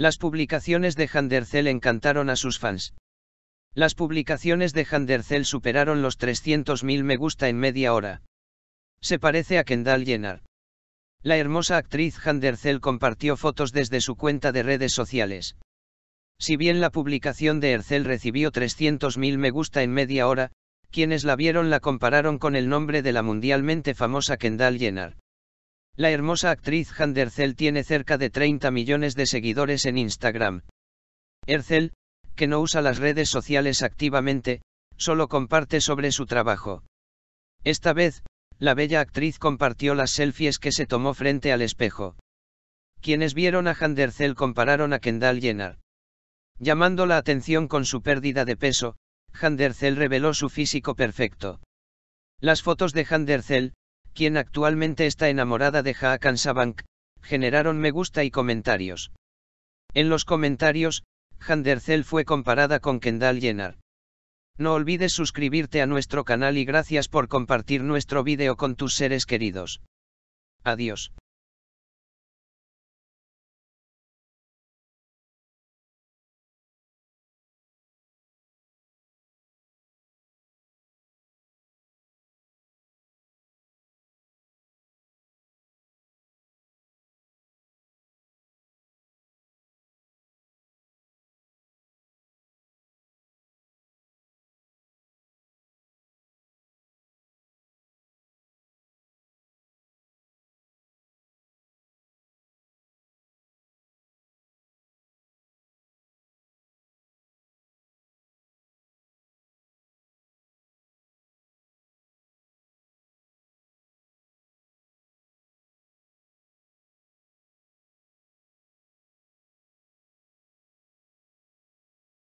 Las publicaciones de Handercel encantaron a sus fans. Las publicaciones de Handercel superaron los 300.000 me gusta en media hora. Se parece a Kendall Jenner. La hermosa actriz Handercel compartió fotos desde su cuenta de redes sociales. Si bien la publicación de Ercel recibió 300.000 me gusta en media hora, quienes la vieron la compararon con el nombre de la mundialmente famosa Kendall Jenner. La hermosa actriz Handerzell tiene cerca de 30 millones de seguidores en Instagram. Ercel, que no usa las redes sociales activamente, solo comparte sobre su trabajo. Esta vez, la bella actriz compartió las selfies que se tomó frente al espejo. Quienes vieron a Handerzell compararon a Kendall Jenner. Llamando la atención con su pérdida de peso, Handercel reveló su físico perfecto. Las fotos de Handercel, quien actualmente está enamorada de Haakan Sabank, generaron me gusta y comentarios. En los comentarios, Handercel fue comparada con Kendall Jenner. No olvides suscribirte a nuestro canal y gracias por compartir nuestro vídeo con tus seres queridos. Adiós.